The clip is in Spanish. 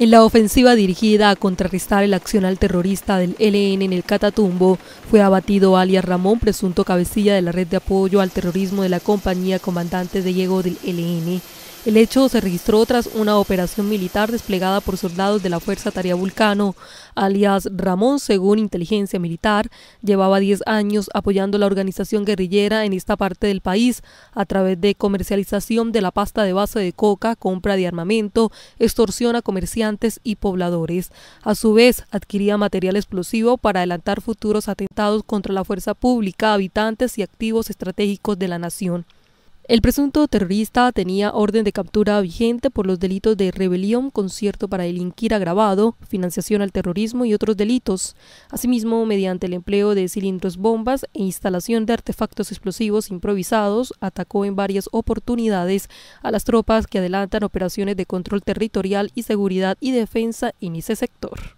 En la ofensiva dirigida a contrarrestar el accional terrorista del LN en el Catatumbo, fue abatido alias Ramón, presunto cabecilla de la red de apoyo al terrorismo de la compañía comandante de Diego del LN, el hecho se registró tras una operación militar desplegada por soldados de la Fuerza Tarea Vulcano. Alias Ramón, según inteligencia militar, llevaba 10 años apoyando la organización guerrillera en esta parte del país a través de comercialización de la pasta de base de coca, compra de armamento, extorsión a comerciantes y pobladores. A su vez, adquiría material explosivo para adelantar futuros atentados contra la fuerza pública, habitantes y activos estratégicos de la nación. El presunto terrorista tenía orden de captura vigente por los delitos de rebelión, concierto para delinquir agravado, financiación al terrorismo y otros delitos. Asimismo, mediante el empleo de cilindros bombas e instalación de artefactos explosivos improvisados, atacó en varias oportunidades a las tropas que adelantan operaciones de control territorial y seguridad y defensa en ese sector.